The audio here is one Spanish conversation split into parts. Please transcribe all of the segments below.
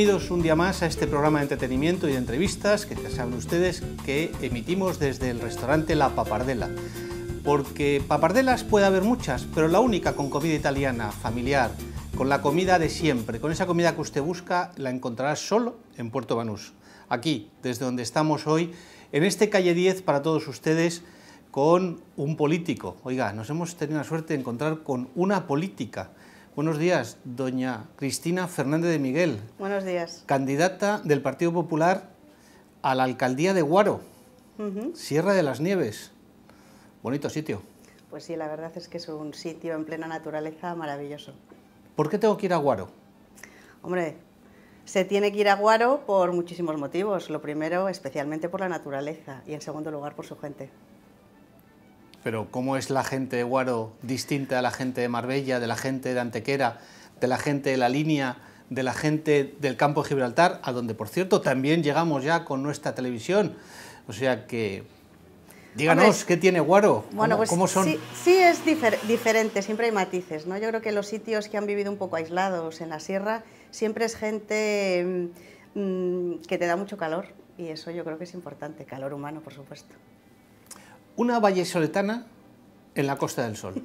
Bienvenidos un día más a este programa de entretenimiento y de entrevistas que ya saben ustedes que emitimos desde el restaurante La Papardela. Porque papardelas puede haber muchas, pero la única con comida italiana, familiar, con la comida de siempre, con esa comida que usted busca, la encontrará solo en Puerto Banús. Aquí, desde donde estamos hoy, en este calle 10 para todos ustedes, con un político. Oiga, nos hemos tenido la suerte de encontrar con una política Buenos días, doña Cristina Fernández de Miguel. Buenos días. Candidata del Partido Popular a la alcaldía de Guaro, Sierra de las Nieves. Bonito sitio. Pues sí, la verdad es que es un sitio en plena naturaleza maravilloso. ¿Por qué tengo que ir a Guaro? Hombre, se tiene que ir a Guaro por muchísimos motivos. Lo primero, especialmente por la naturaleza y en segundo lugar, por su gente pero cómo es la gente de Guaro distinta a la gente de Marbella, de la gente de Antequera, de la gente de la línea, de la gente del campo de Gibraltar, a donde, por cierto, también llegamos ya con nuestra televisión. O sea que... Díganos, ¿qué tiene Guaro? Pues sí, es diferente, siempre hay matices. ¿no? Yo creo que los sitios que han vivido un poco aislados en la sierra siempre es gente mm, mm, que te da mucho calor y eso yo creo que es importante, calor humano, por supuesto. Una vallesoletana en la Costa del Sol.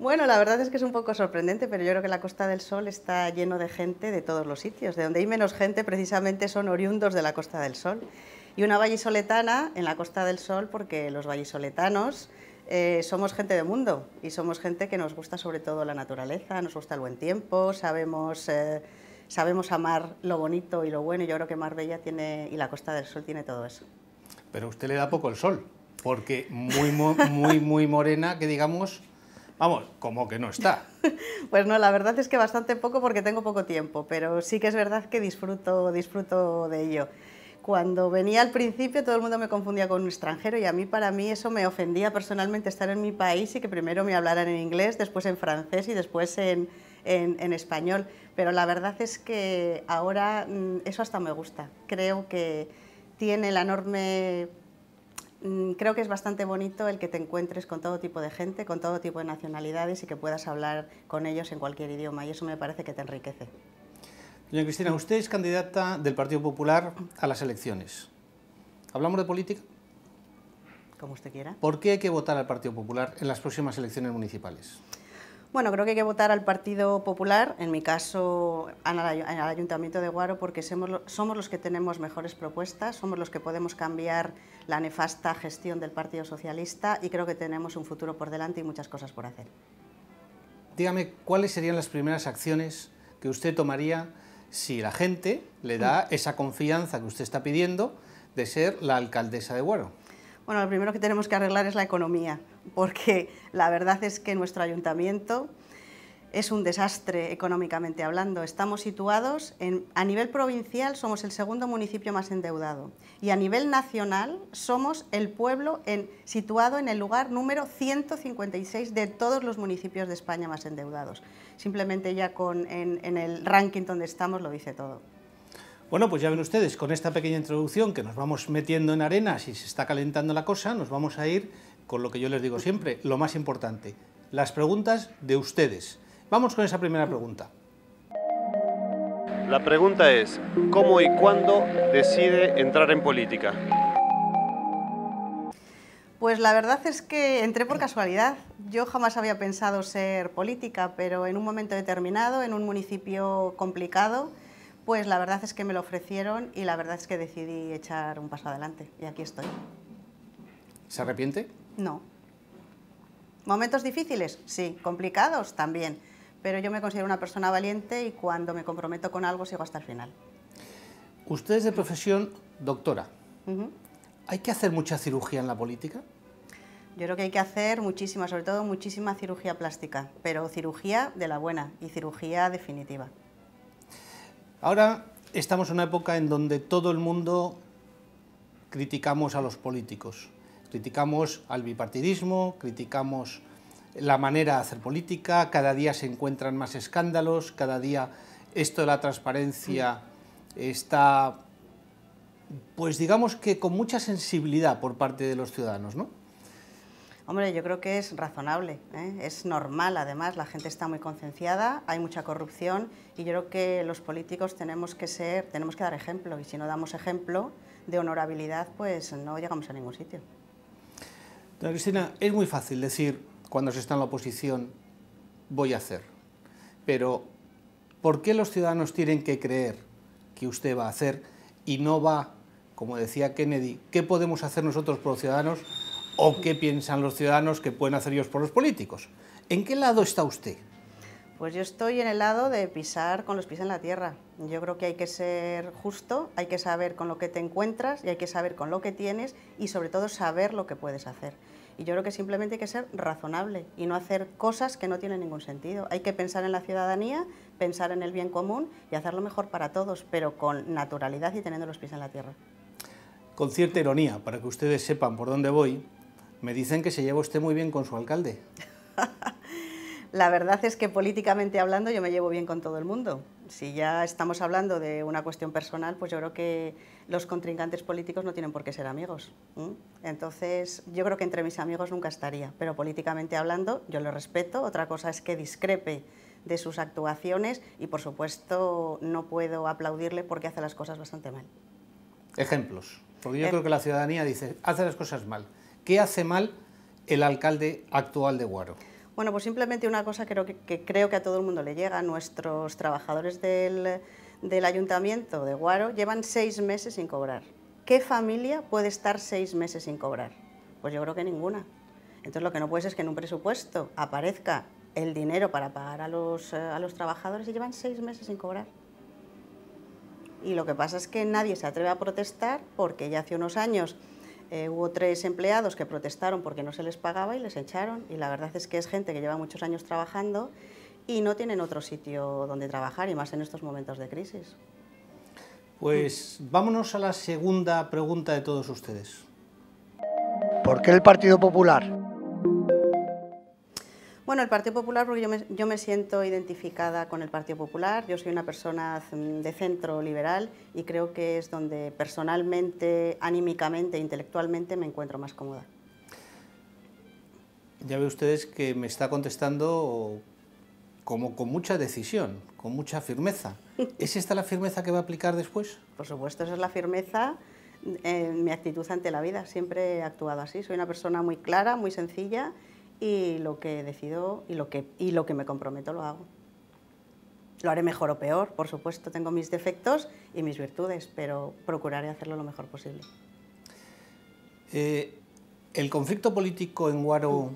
Bueno, la verdad es que es un poco sorprendente, pero yo creo que la Costa del Sol está lleno de gente de todos los sitios. De donde hay menos gente, precisamente, son oriundos de la Costa del Sol. Y una soletana en la Costa del Sol, porque los vallisoletanos eh, somos gente de mundo y somos gente que nos gusta sobre todo la naturaleza, nos gusta el buen tiempo, sabemos, eh, sabemos amar lo bonito y lo bueno. Y yo creo que Marbella tiene, y la Costa del Sol tiene todo eso. Pero usted le da poco el sol. Porque muy, muy, muy morena, que digamos, vamos, como que no está. Pues no, la verdad es que bastante poco porque tengo poco tiempo, pero sí que es verdad que disfruto, disfruto de ello. Cuando venía al principio todo el mundo me confundía con un extranjero y a mí para mí eso me ofendía personalmente estar en mi país y que primero me hablaran en inglés, después en francés y después en, en, en español. Pero la verdad es que ahora mm, eso hasta me gusta. Creo que tiene la enorme Mm, creo que es bastante bonito el que te encuentres con todo tipo de gente, con todo tipo de nacionalidades y que puedas hablar con ellos en cualquier idioma y eso me parece que te enriquece. Doña Cristina, usted es candidata del Partido Popular a las elecciones. ¿Hablamos de política? Como usted quiera. ¿Por qué hay que votar al Partido Popular en las próximas elecciones municipales? Bueno, creo que hay que votar al Partido Popular, en mi caso al Ayuntamiento de Guaro, porque somos los que tenemos mejores propuestas, somos los que podemos cambiar la nefasta gestión del Partido Socialista y creo que tenemos un futuro por delante y muchas cosas por hacer. Dígame, ¿cuáles serían las primeras acciones que usted tomaría si la gente le da mm. esa confianza que usted está pidiendo de ser la alcaldesa de Guaro? Bueno, lo primero que tenemos que arreglar es la economía, porque la verdad es que nuestro ayuntamiento es un desastre económicamente hablando. Estamos situados, a nivel provincial somos el segundo municipio más endeudado y a nivel nacional somos el pueblo situado en el lugar número 156 de todos los municipios de España más endeudados. Simplemente ya en el ranking donde estamos lo dice todo. Bueno, pues ya ven ustedes, con esta pequeña introducción que nos vamos metiendo en arenas y se está calentando la cosa, nos vamos a ir con lo que yo les digo siempre, lo más importante, las preguntas de ustedes. Vamos con esa primera pregunta. La pregunta es, ¿cómo y cuándo decide entrar en política? Pues la verdad es que entré por casualidad. Yo jamás había pensado ser política, pero en un momento determinado, en un municipio complicado, pues la verdad es que me lo ofrecieron y la verdad es que decidí echar un paso adelante y aquí estoy. ¿Se arrepiente? No. ¿Momentos difíciles? Sí. ¿Complicados? También. Pero yo me considero una persona valiente y cuando me comprometo con algo sigo hasta el final. Usted es de profesión doctora. ¿Hay que hacer mucha cirugía en la política? Yo creo que hay que hacer muchísima, sobre todo muchísima cirugía plástica, pero cirugía de la buena y cirugía definitiva. Ahora estamos en una época en donde todo el mundo criticamos a los políticos, criticamos al bipartidismo, criticamos la manera de hacer política, cada día se encuentran más escándalos, cada día esto de la transparencia está, pues digamos que con mucha sensibilidad por parte de los ciudadanos, ¿no? Hombre, yo creo que es razonable, ¿eh? es normal además, la gente está muy concienciada, hay mucha corrupción y yo creo que los políticos tenemos que ser, tenemos que dar ejemplo y si no damos ejemplo de honorabilidad pues no llegamos a ningún sitio. Doña Cristina, es muy fácil decir cuando se está en la oposición voy a hacer, pero ¿por qué los ciudadanos tienen que creer que usted va a hacer y no va, como decía Kennedy, qué podemos hacer nosotros por los ciudadanos o qué piensan los ciudadanos que pueden hacer ellos por los políticos. ¿En qué lado está usted? Pues yo estoy en el lado de pisar con los pies en la tierra. Yo creo que hay que ser justo, hay que saber con lo que te encuentras y hay que saber con lo que tienes y sobre todo saber lo que puedes hacer. Y yo creo que simplemente hay que ser razonable y no hacer cosas que no tienen ningún sentido. Hay que pensar en la ciudadanía, pensar en el bien común y hacerlo mejor para todos, pero con naturalidad y teniendo los pies en la tierra. Con cierta ironía, para que ustedes sepan por dónde voy, me dicen que se llevo usted muy bien con su alcalde. La verdad es que políticamente hablando yo me llevo bien con todo el mundo. Si ya estamos hablando de una cuestión personal, pues yo creo que los contrincantes políticos no tienen por qué ser amigos. Entonces, yo creo que entre mis amigos nunca estaría, pero políticamente hablando yo lo respeto. Otra cosa es que discrepe de sus actuaciones y, por supuesto, no puedo aplaudirle porque hace las cosas bastante mal. Ejemplos, porque yo creo eh. que la ciudadanía dice, hace las cosas mal. ¿Qué hace mal el alcalde actual de Guaro? Bueno, pues simplemente una cosa creo que, creo que a todo el mundo le llega. Nuestros trabajadores del, ayuntamiento de Guaro llevan seis meses sin cobrar. ¿Qué familia puede estar seis meses sin cobrar? Pues yo creo que ninguna. Entonces lo que no puede es que en un presupuesto aparezca el dinero para pagar eh, a los trabajadores y llevan seis meses sin cobrar. Y lo que pasa es que nadie se atreve a protestar porque ya hace unos años eh, hubo tres empleados que protestaron porque no se les pagaba y les echaron. Y la verdad es que es gente que lleva muchos años trabajando y no tienen otro sitio donde trabajar, y más en estos momentos de crisis. Pues vámonos a la segunda pregunta de todos ustedes. ¿Por qué el Partido Popular? Bueno, el Partido Popular, porque yo me, siento identificada con el Partido Popular. Yo soy una persona mm, de centro liberal y creo que es donde personalmente, anímicamente, intelectualmente me encuentro más cómoda. Ya ve ustedes que me está contestando como con mucha decisión, con mucha firmeza. ¿Es esta la firmeza que va a aplicar después? Por supuesto, esa es la firmeza eh, en mi actitud ante la vida. Siempre he actuado así. Soy una persona muy clara, muy sencilla y lo que decido y lo que, y lo que me comprometo lo hago. Lo haré mejor o peor, por supuesto, tengo mis defectos y mis virtudes, pero procuraré hacerlo lo mejor posible. Eh, el conflicto político en Guaro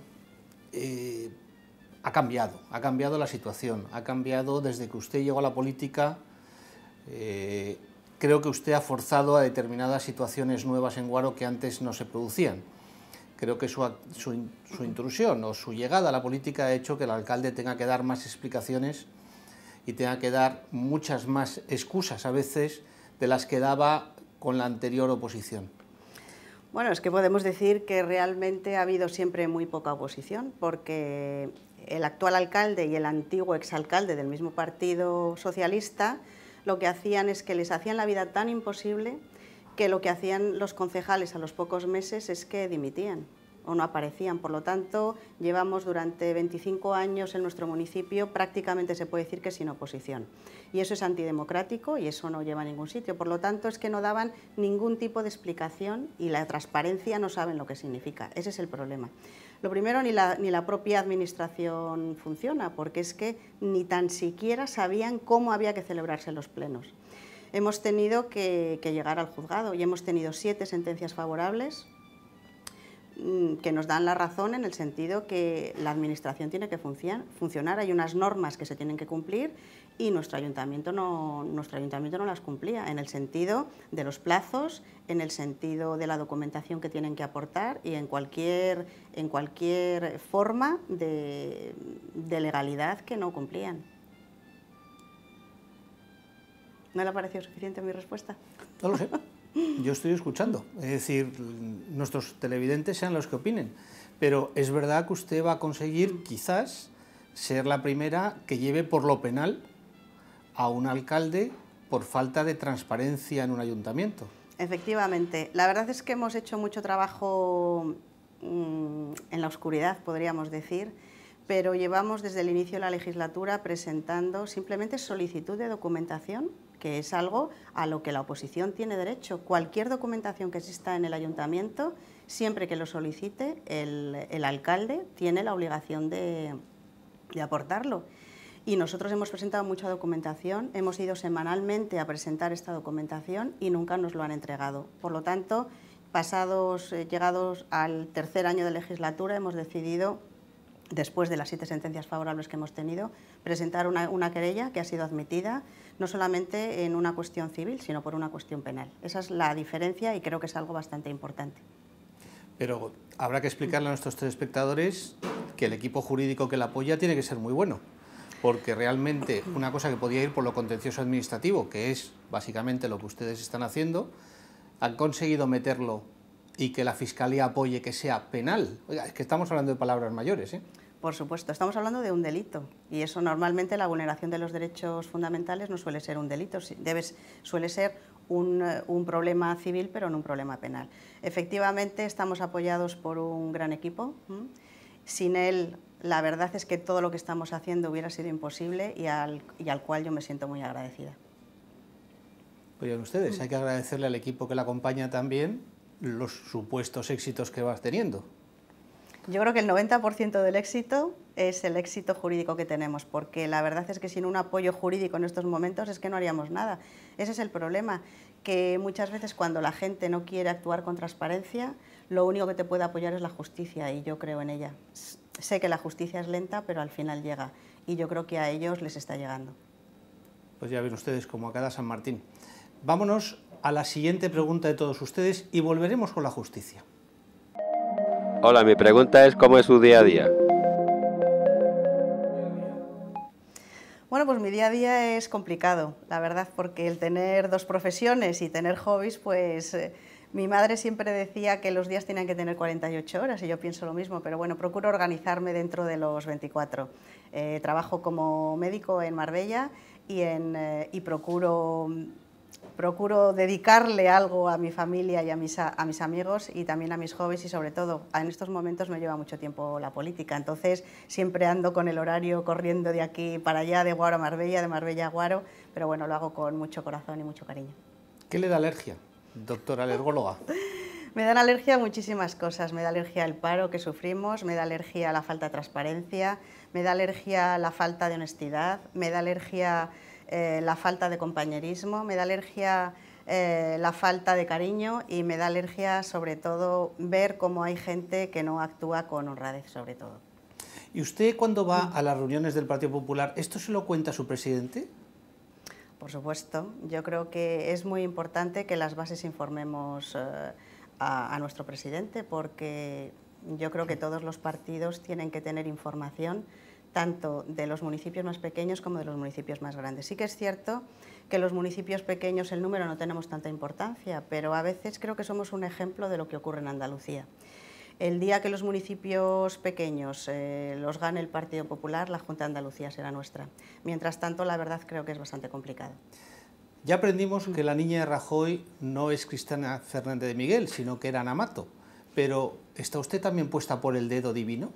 eh, ha cambiado, ha cambiado la situación, ha cambiado desde que usted llegó a la política. Eh, creo que usted ha forzado a determinadas situaciones nuevas en Guaro que antes no se producían. Creo que su, intrusión o su llegada a la política ha hecho que el alcalde tenga que dar más explicaciones y tenga que dar muchas más excusas a veces de las que daba con la anterior oposición. Bueno, es que podemos decir que realmente ha habido siempre muy poca oposición, porque el actual alcalde y el antiguo exalcalde del mismo Partido Socialista lo que hacían es que les hacían la vida tan imposible que lo que hacían los concejales a los pocos meses es que dimitían o no aparecían. Por lo tanto, llevamos durante 25 años en nuestro municipio prácticamente se puede decir que sin oposición. Y eso es antidemocrático y eso no lleva a ningún sitio. Por lo tanto, es que no daban ningún tipo de explicación y la transparencia no saben lo que significa. Ese es el problema. Lo primero, ni la, ni la propia administración funciona, porque es que ni tan siquiera sabían cómo había que celebrarse los plenos hemos tenido que, llegar al juzgado y hemos tenido siete sentencias favorables mm, que nos dan la razón en el sentido que la administración tiene que funcionar, hay unas normas que se tienen que cumplir y nuestro ayuntamiento no, nuestro ayuntamiento no las cumplía, en el sentido de los plazos, en el sentido de la documentación que tienen que aportar y en cualquier, en cualquier forma de legalidad que no cumplían. ¿No le ha parecido suficiente mi respuesta? No lo sé. Yo estoy escuchando. Es decir, nuestros televidentes sean los que opinen. Pero es verdad que usted va a conseguir, quizás, ser la primera que lleve por lo penal a un alcalde por falta de transparencia en un ayuntamiento. Efectivamente. La verdad es que hemos hecho mucho trabajo mm, en la oscuridad, podríamos decir pero llevamos desde el inicio de la legislatura presentando simplemente solicitud de documentación que es algo a lo que la oposición tiene derecho. Cualquier documentación que exista en el ayuntamiento, siempre que lo solicite, el, alcalde tiene la obligación de, aportarlo. Y nosotros hemos presentado mucha documentación, hemos ido semanalmente a presentar esta documentación y nunca nos lo han entregado. Por lo tanto, pasados, eh, llegados al tercer año de legislatura, hemos decidido, después de las siete sentencias favorables que hemos tenido, presentar una querella que ha sido admitida no solamente en una cuestión civil, sino por una cuestión penal. Esa es la diferencia y creo que es algo bastante importante. Pero habrá que explicarle a nuestros tres espectadores que el equipo jurídico que la apoya tiene que ser muy bueno, porque realmente una cosa que podía ir por lo contencioso administrativo, que es básicamente lo que ustedes están haciendo, han conseguido meterlo y que la Fiscalía apoye que sea penal. Oiga, es que estamos hablando de palabras mayores, ¿eh? Por supuesto, estamos hablando de un delito y eso normalmente la vulneración de los derechos fundamentales no suele ser un delito, debes, suele ser un, problema civil pero no un problema penal. Efectivamente estamos apoyados por un gran equipo, sin él la verdad es que todo lo que estamos haciendo hubiera sido imposible y al, cual yo me siento muy agradecida. Oigan ustedes, mm. hay que agradecerle al equipo que la acompaña también los supuestos éxitos que vas teniendo. Yo creo que el 90% del éxito es el éxito jurídico que tenemos, porque la verdad es que sin un apoyo jurídico en estos momentos es que no haríamos nada. Ese es el problema, que muchas veces cuando la gente no quiere actuar con transparencia, lo único que te puede apoyar es la justicia y yo creo en ella. Sé que la justicia es lenta, pero al final llega y yo creo que a ellos les está llegando. Pues ya ven ustedes, como a cada San Martín. Vámonos a la siguiente pregunta de todos ustedes y volveremos con la justicia. Hola, mi pregunta es cómo es su día a día. Bueno, pues mi día a día es complicado, la verdad, porque el tener dos profesiones y tener hobbies, pues eh, mi madre siempre decía que los días tenían que tener 48 horas y yo pienso lo mismo, pero bueno, procuro organizarme dentro de los 24. Eh, trabajo como médico en Marbella y, en, eh, y procuro mm, procuro dedicarle algo a mi familia y a mis, amigos y también a mis hobbies y sobre todo en estos momentos me lleva mucho tiempo la política, entonces siempre ando con el horario corriendo de aquí para allá, de Guaro a Marbella, de Marbella a Guaro, pero bueno, lo hago con mucho corazón y mucho cariño. ¿Qué le da alergia, doctora alergóloga? Me dan alergia a muchísimas cosas. Me da alergia al paro que sufrimos, me da alergia a la falta de transparencia, me da alergia a la falta de honestidad, me da alergia eh, la falta de compañerismo, me da alergia eh, la falta de cariño y me da alergia sobre todo ver cómo hay gente que no actúa con honradez sobre todo. ¿Y usted cuando va mm. a las reuniones del Partido Popular, esto se lo cuenta a su presidente? Por supuesto, yo creo que es muy importante que las bases informemos eh, a nuestro presidente porque yo creo que todos los partidos tienen que tener información tanto de los municipios más pequeños como de los municipios más grandes. Sí que es cierto que los municipios pequeños el número no tenemos tanta importancia, pero a veces creo que somos un ejemplo de lo que ocurre en Andalucía. El día que los municipios pequeños eh, los gane el Partido Popular, la Junta de Andalucía será nuestra. Mientras tanto, la verdad creo que es bastante complicado. Ya aprendimos que la niña de Rajoy no es Cristiana Fernández de Miguel, sino que era Namato. Pero, ¿está usted también puesta por el dedo divino?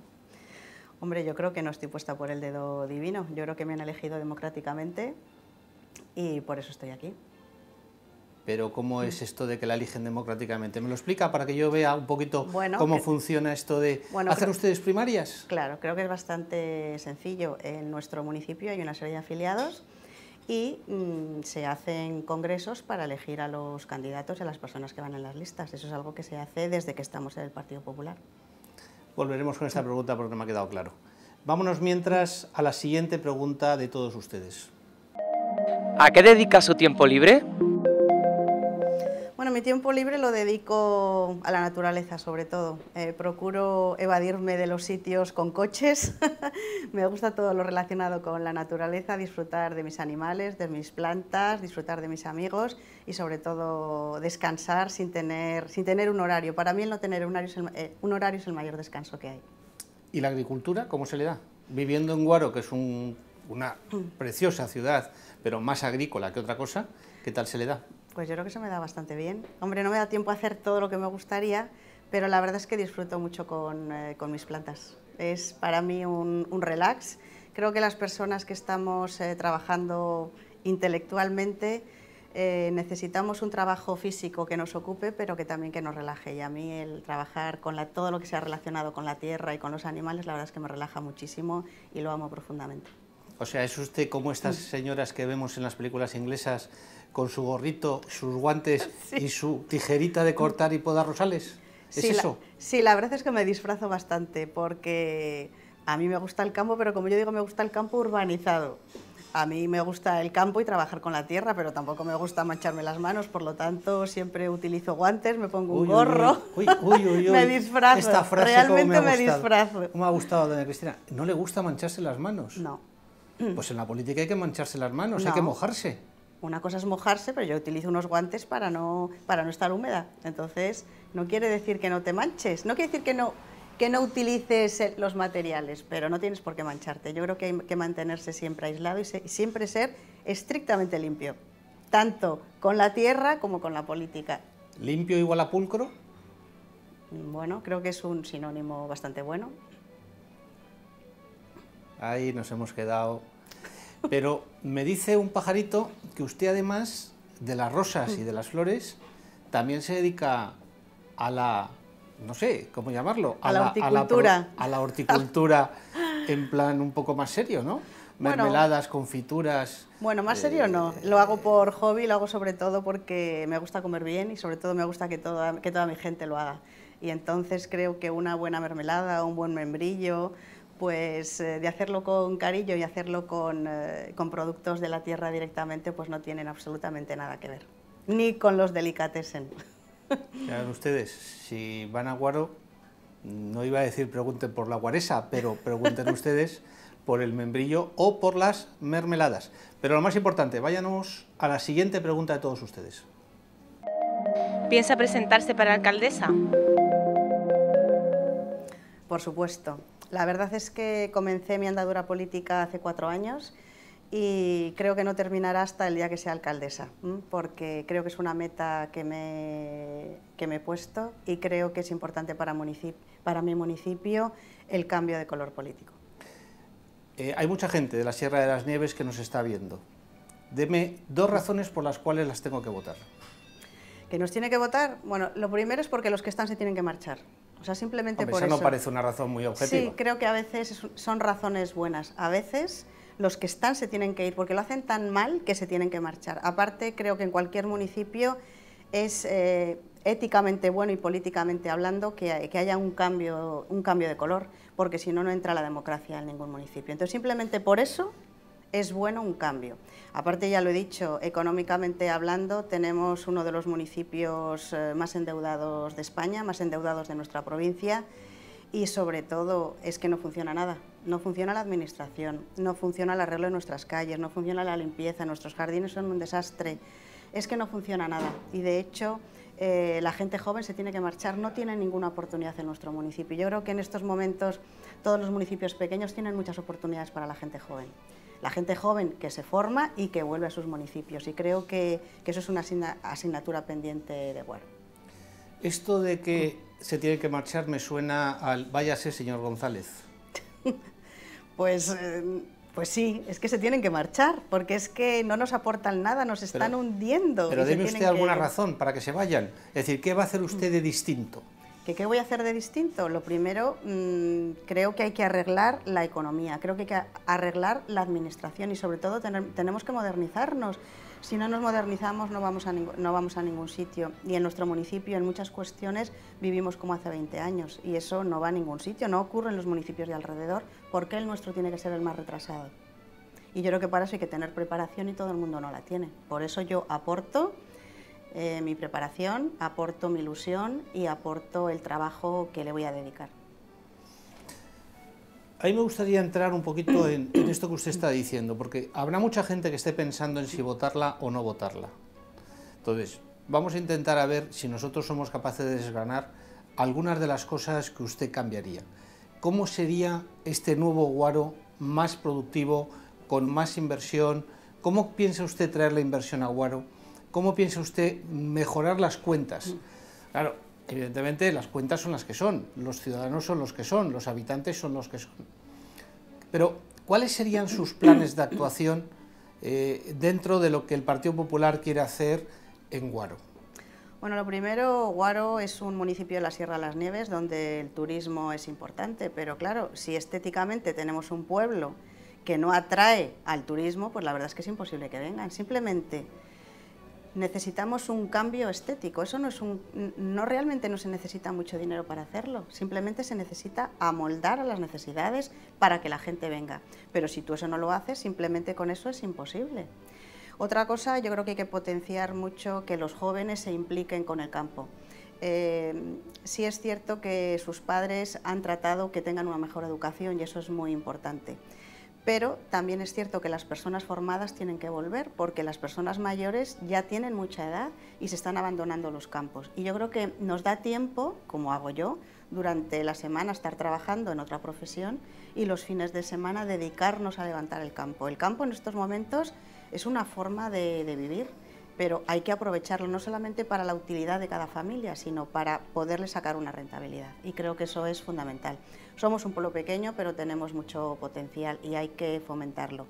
Hombre, yo creo que no estoy puesta por el dedo divino. Yo creo que me han elegido democráticamente y por eso estoy aquí. Pero ¿cómo es mm. esto de que la eligen democráticamente? ¿Me lo explica para que yo vea un poquito cómo funciona esto de... hacer ustedes primarias? Claro, creo que es bastante sencillo. En nuestro municipio hay una serie de afiliados y mm, se hacen congresos para elegir a los candidatos y a las personas que van en las listas. Eso es algo que se hace desde que estamos en el Partido Popular volveremos con esta pregunta porque no me ha quedado claro. Vámonos mientras a la siguiente pregunta de todos ustedes. ¿A qué dedica su tiempo libre? Bueno, mi tiempo libre lo dedico a la naturaleza, sobre todo. Eh, procuro evadirme de los sitios con coches. me gusta todo lo relacionado con la naturaleza, disfrutar de mis animales, de mis plantas, disfrutar de mis amigos y sobre todo descansar sin tener, sin tener un horario. Para mí no tener eh, un horario, es el, mayor descanso que hay. ¿Y la agricultura cómo se le da? Viviendo en Guaro, que es una mm. preciosa ciudad, pero más agrícola que otra cosa, ¿qué tal se le da? Pues yo creo que se me da bastante bien. Hombre, no me da tiempo a hacer todo lo que me gustaría, pero la verdad es que disfruto mucho con, eh, con mis plantas. Es para mí un, un, relax. Creo que las personas que estamos eh, trabajando intelectualmente eh, necesitamos un trabajo físico que nos ocupe, pero que también que nos relaje. Y a mí el trabajar con la, todo lo que sea relacionado con la tierra y con los animales, la verdad es que me relaja muchísimo y lo amo profundamente. O sea, es usted como estas señoras que vemos en las películas inglesas con su gorrito, sus guantes y su tijerita de cortar y podar rosales? ¿Es eso? sí, la verdad es que me disfrazo bastante porque a mí me gusta el campo, pero como yo digo, me gusta el campo urbanizado. A mí me gusta el campo y trabajar con la tierra, pero tampoco me gusta mancharme las manos, por lo tanto siempre utilizo guantes, me pongo un gorro, me disfrazo, realmente me, disfrazo. me ha gustado, doña Cristina? ¿No le gusta mancharse las manos? No. Pues en la política hay que mancharse las manos, hay que mojarse. Una cosa es mojarse, pero yo utilizo unos guantes para no, para no estar húmeda. Entonces, no quiere decir que no te manches, no quiere decir que no, que no utilices los materiales, pero no tienes por qué mancharte. Yo creo que hay que mantenerse siempre aislado y, y siempre ser estrictamente limpio, tanto con la tierra como con la política. ¿Limpio igual a pulcro? Bueno, creo que es un sinónimo bastante bueno. Ahí nos hemos quedado Pero me dice un pajarito que usted además de las rosas y de las flores también se dedica a la, no sé, ¿cómo llamarlo? A, la, horticultura. A la, horticultura en plan un poco más serio, ¿no? mermeladas, confituras. Bueno, más serio no, eh, lo hago por hobby, lo hago sobre todo porque me gusta comer bien y sobre todo me gusta que toda, que toda mi gente lo haga. Y entonces creo que una buena mermelada, un buen membrillo, pues eh, de hacerlo con carillo y hacerlo eh, con, productos de la tierra directamente, pues no tienen absolutamente nada que ver, ni con los delicatessen. ustedes, si van a Guaro, no iba a decir pregunten por la guaresa, pero pregunten ustedes por el membrillo o por las mermeladas. Pero lo más importante, váyanos a la siguiente pregunta de todos ustedes. ¿Piensa presentarse para alcaldesa? Por supuesto. La verdad es que comencé mi andadura política hace cuatro años y creo que no terminará hasta el día que sea alcaldesa, porque creo que es una meta que me, que me he puesto y creo que es importante para, para mi municipio el cambio de color político. Eh, hay mucha gente de la Sierra de las Nieves que nos está viendo. Deme dos razones por las cuales las tengo que votar. ¿Que nos tiene que votar? Bueno, lo primero es porque los que están se tienen que marchar. O sea, simplemente por eso. Eso no parece una razón muy objetiva. Sí, creo que a veces son razones buenas. A veces los que están se tienen que ir porque lo hacen tan mal que se tienen que marchar. Aparte, creo que en cualquier municipio es eh, éticamente bueno y políticamente hablando que, que, haya un cambio, un cambio de color, porque si no, no entra la democracia en ningún municipio. Entonces, simplemente por eso es bueno un cambio. Aparte, ya lo he dicho, económicamente hablando, tenemos uno de los municipios eh, más endeudados de España, más endeudados de nuestra provincia y sobre todo es que no funciona nada. No funciona la administración, no funciona el arreglo de nuestras calles, no funciona la limpieza, nuestros jardines son un desastre. Es que no funciona nada y de hecho eh, la gente joven se tiene que marchar, no tiene ninguna oportunidad en nuestro municipio. Yo creo que en estos momentos todos los municipios pequeños tienen muchas oportunidades para la gente joven la gente joven que se forma y que vuelve a sus municipios. Y creo que, eso es una asignatura pendiente de Guar. Esto de que se tiene que marchar me suena al váyase, señor González. pues, eh, pues sí, es que se tienen que marchar, porque es que no nos aportan nada, nos están hundiendo. Pero deme usted alguna razón para que se vayan. Es decir, ¿qué va a hacer usted de distinto? ¿Qué voy a hacer de distinto? Lo primero, mm, creo que hay que arreglar la economía, creo que hay que arreglar la administración y sobre todo tenemos que modernizarnos. Si no nos modernizamos no vamos, a no vamos a ningún sitio y en nuestro municipio en muchas cuestiones vivimos como hace 20 años y eso no va a ningún sitio, no ocurre en los municipios de alrededor. ¿Por qué el nuestro tiene que ser el más retrasado? Y yo creo que para eso hay que tener preparación y todo el mundo no la tiene. Por eso yo aporto eh, mi preparación, aporto mi ilusión y aporto el trabajo que le voy a dedicar. A mí me gustaría entrar un poquito en, esto que usted está diciendo, porque habrá mucha gente que esté pensando en si votarla o no votarla. Entonces, vamos a intentar a ver si nosotros somos capaces de desgranar algunas de las cosas que usted cambiaría. ¿Cómo sería este nuevo guaro más productivo, con más inversión? ¿Cómo piensa usted traer la inversión a guaro? ¿Cómo piensa usted mejorar las cuentas? Mm. Claro, evidentemente las cuentas son las que son, los ciudadanos son los que son, los habitantes son los que son. Pero, ¿cuáles serían sus planes de actuación eh, dentro de lo que el Partido Popular quiere hacer en Guaro? Bueno, lo primero, Guaro es un municipio de la Sierra de las Nieves donde el turismo es importante, pero claro, si estéticamente tenemos un pueblo que no atrae al turismo, pues la verdad es que es imposible que vengan. Simplemente necesitamos un cambio estético. Eso no es un, no realmente no se necesita mucho dinero para hacerlo. Simplemente se necesita amoldar a las necesidades para que la gente venga. Pero si tú eso no lo haces, simplemente con eso es imposible. Otra cosa, yo creo que hay que potenciar mucho que los jóvenes se impliquen con el campo. Eh, sí es cierto que sus padres han tratado que tengan una mejor educación y eso es muy importante pero también es cierto que las personas formadas tienen que volver porque las personas mayores ya tienen mucha edad y se están abandonando los campos. Y yo creo que nos da tiempo, como hago yo, durante la semana estar trabajando en otra profesión y los fines de semana dedicarnos a levantar el campo. El campo en estos momentos es una forma de, vivir pero hay que aprovecharlo no solamente para la utilidad de cada familia, sino para poderle sacar una rentabilidad. Y creo que eso es fundamental. Somos un pueblo pequeño, pero tenemos mucho potencial y hay que fomentarlo.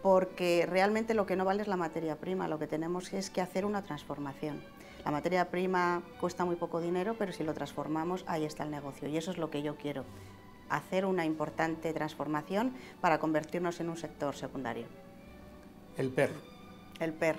Porque realmente lo que no vale es la materia prima, lo que tenemos es que hacer una transformación. La materia prima cuesta muy poco dinero, pero si lo transformamos, ahí está el negocio. Y eso es lo que yo quiero, hacer una importante transformación para convertirnos en un sector secundario. El PER. El PER.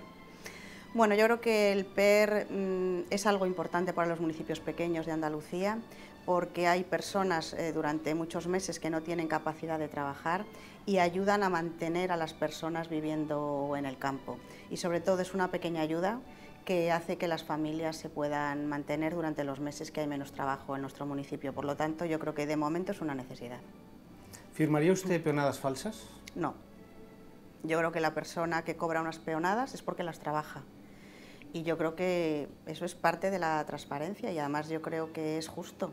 Bueno, yo creo que el PER mm, es algo importante para los municipios pequeños de Andalucía porque hay personas eh, durante muchos meses que no tienen capacidad de trabajar y ayudan a mantener a las personas viviendo en el campo. Y sobre todo es una pequeña ayuda que hace que las familias se puedan mantener durante los meses que hay menos trabajo en nuestro municipio. Por lo tanto, yo creo que de momento es una necesidad. ¿Firmaría usted peonadas falsas? No. Yo creo que la persona que cobra unas peonadas es porque las trabaja. Y yo creo que eso es parte de la transparencia y además yo creo que es justo.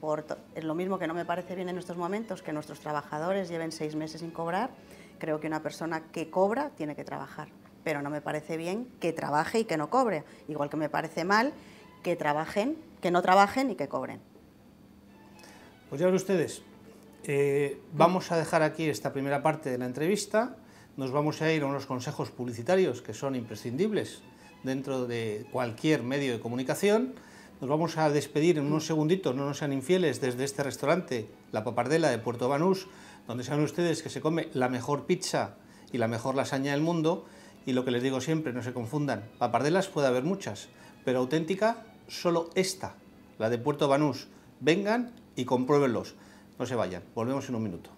Por es lo mismo que no me parece bien en estos momentos que nuestros trabajadores lleven seis meses sin cobrar. Creo que una persona que cobra tiene que trabajar, pero no me parece bien que trabaje y que no cobre. Igual que me parece mal que trabajen, que no trabajen y que cobren. Pues ya ver ustedes, eh, vamos a dejar aquí esta primera parte de la entrevista. Nos vamos a ir a unos consejos publicitarios que son imprescindibles dentro de cualquier medio de comunicación. Nos vamos a despedir en unos segunditos, no nos sean infieles, desde este restaurante, La Papardela de Puerto Banús, donde saben ustedes que se come la mejor pizza y la mejor lasaña del mundo. Y lo que les digo siempre, no se confundan, papardelas puede haber muchas, pero auténtica solo esta, la de Puerto Banús. Vengan y compruébenlos. No se vayan, volvemos en un minuto.